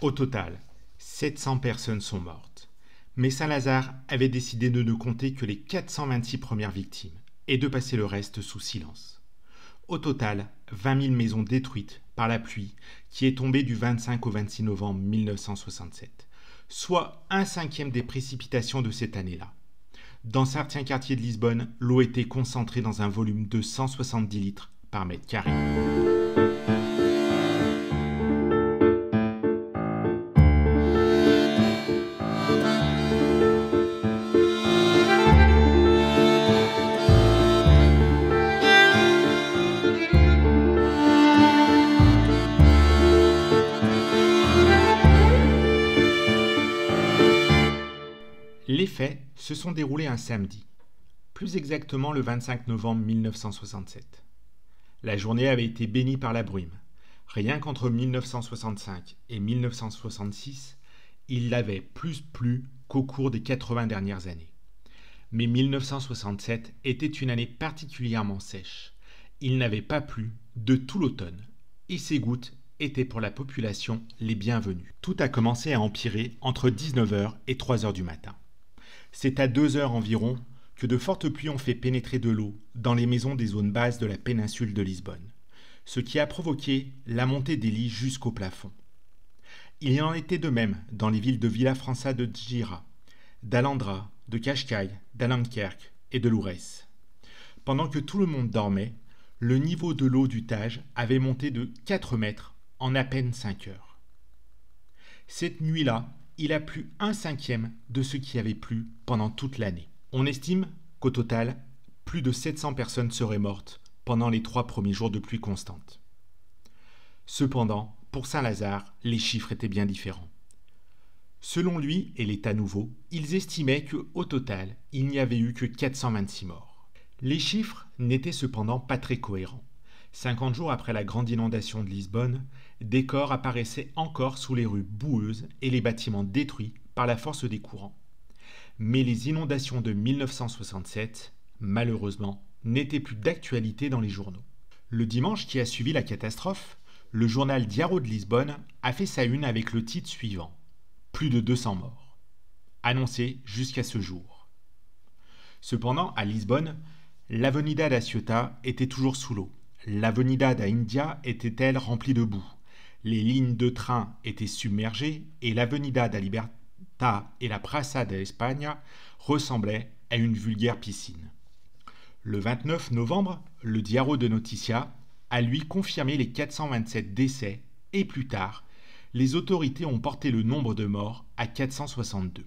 Au total, 700 personnes sont mortes. Mais Saint-Lazare avait décidé de ne compter que les 426 premières victimes et de passer le reste sous silence. Au total, 20 000 maisons détruites par la pluie qui est tombée du 25 au 26 novembre 1967, soit un cinquième des précipitations de cette année-là. Dans certains quartiers de Lisbonne, l'eau était concentrée dans un volume de 170 litres par mètre carré. Les faits se sont déroulés un samedi, plus exactement le 25 novembre 1967. La journée avait été bénie par la brume. Rien qu'entre 1965 et 1966, il n'avait plus plu qu'au cours des 80 dernières années. Mais 1967 était une année particulièrement sèche. Il n'avait pas plu de tout l'automne, et ses gouttes étaient pour la population les bienvenues. Tout a commencé à empirer entre 19h et 3h du matin. C'est à deux heures environ que de fortes pluies ont fait pénétrer de l'eau dans les maisons des zones basses de la péninsule de Lisbonne, ce qui a provoqué la montée des lits jusqu'au plafond. Il y en était de même dans les villes de Villa França de Djira d'Alandra, de Cascais, d'Alankerque et de Lourès. Pendant que tout le monde dormait, le niveau de l'eau du Tage avait monté de 4 mètres en à peine 5 heures. Cette nuit-là, il a plu un cinquième de ce qui avait plu pendant toute l'année. On estime qu'au total, plus de 700 personnes seraient mortes pendant les trois premiers jours de pluie constante. Cependant, pour Saint-Lazare, les chiffres étaient bien différents. Selon lui et l'État nouveau, ils estimaient qu'au total, il n'y avait eu que 426 morts. Les chiffres n'étaient cependant pas très cohérents. 50 jours après la grande inondation de Lisbonne, des corps apparaissaient encore sous les rues boueuses et les bâtiments détruits par la force des courants. Mais les inondations de 1967, malheureusement, n'étaient plus d'actualité dans les journaux. Le dimanche qui a suivi la catastrophe, le journal Diaro de Lisbonne a fait sa une avec le titre suivant Plus de 200 morts, annoncé jusqu'à ce jour. Cependant, à Lisbonne, l'Avenida da Ciota était toujours sous l'eau L'avenida India était-elle remplie de boue Les lignes de train étaient submergées et l'avenida da Libertad et la Praça de España ressemblaient à une vulgaire piscine. Le 29 novembre, le Diaro de Noticia a lui confirmé les 427 décès et plus tard, les autorités ont porté le nombre de morts à 462.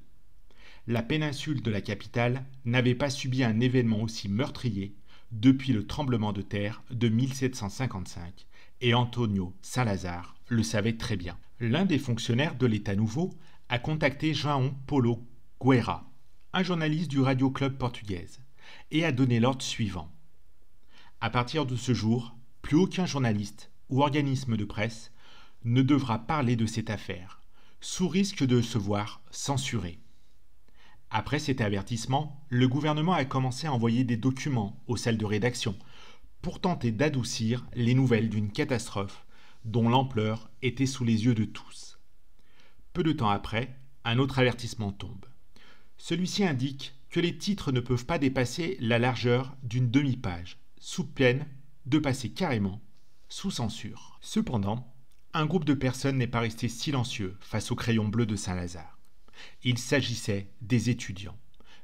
La péninsule de la capitale n'avait pas subi un événement aussi meurtrier depuis le tremblement de terre de 1755, et Antonio Salazar le savait très bien. L'un des fonctionnaires de l'État nouveau a contacté João Polo Guerra, un journaliste du Radio Club portugaise, et a donné l'ordre suivant. À partir de ce jour, plus aucun journaliste ou organisme de presse ne devra parler de cette affaire, sous risque de se voir censuré. Après cet avertissement, le gouvernement a commencé à envoyer des documents aux salles de rédaction pour tenter d'adoucir les nouvelles d'une catastrophe dont l'ampleur était sous les yeux de tous. Peu de temps après, un autre avertissement tombe. Celui-ci indique que les titres ne peuvent pas dépasser la largeur d'une demi-page, sous peine de passer carrément sous censure. Cependant, un groupe de personnes n'est pas resté silencieux face au crayon bleu de Saint-Lazare. Il s'agissait des étudiants.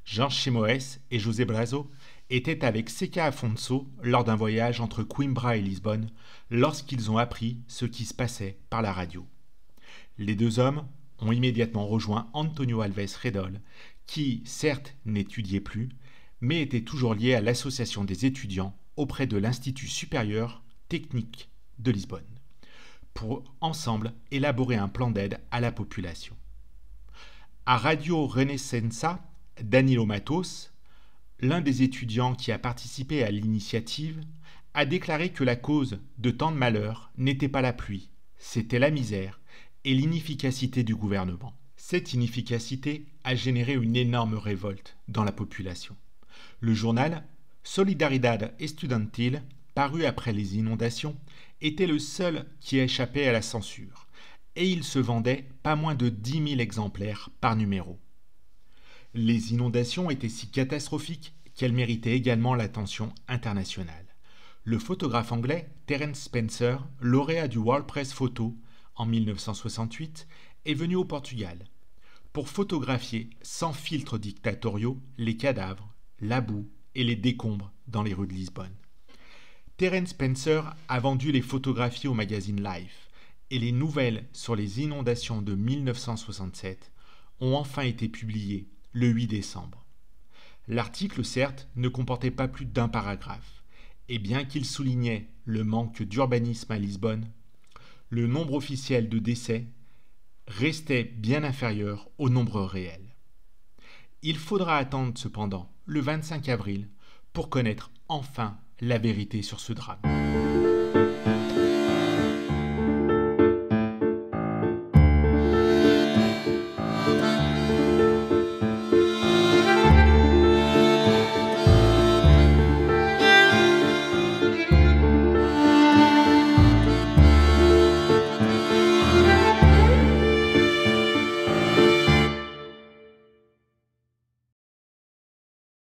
Georges Chemoès et José Brazo étaient avec Seca Afonso lors d'un voyage entre Coimbra et Lisbonne lorsqu'ils ont appris ce qui se passait par la radio. Les deux hommes ont immédiatement rejoint Antonio Alves Redol, qui, certes, n'étudiait plus, mais était toujours lié à l'association des étudiants auprès de l'Institut supérieur technique de Lisbonne, pour ensemble élaborer un plan d'aide à la population. À Radio Renaissance, Danilo Matos, l'un des étudiants qui a participé à l'initiative, a déclaré que la cause de tant de malheurs n'était pas la pluie, c'était la misère et l'inefficacité du gouvernement. Cette inefficacité a généré une énorme révolte dans la population. Le journal Solidaridad Estudantil, paru après les inondations, était le seul qui échappait à la censure et il se vendait pas moins de 10 000 exemplaires par numéro. Les inondations étaient si catastrophiques qu'elles méritaient également l'attention internationale. Le photographe anglais Terence Spencer, lauréat du World Press Photo en 1968, est venu au Portugal pour photographier sans filtres dictatoriaux les cadavres, la boue et les décombres dans les rues de Lisbonne. Terence Spencer a vendu les photographies au magazine Life et les nouvelles sur les inondations de 1967 ont enfin été publiées le 8 décembre. L'article, certes, ne comportait pas plus d'un paragraphe, et bien qu'il soulignait le manque d'urbanisme à Lisbonne, le nombre officiel de décès restait bien inférieur au nombre réel. Il faudra attendre cependant le 25 avril pour connaître enfin la vérité sur ce drame.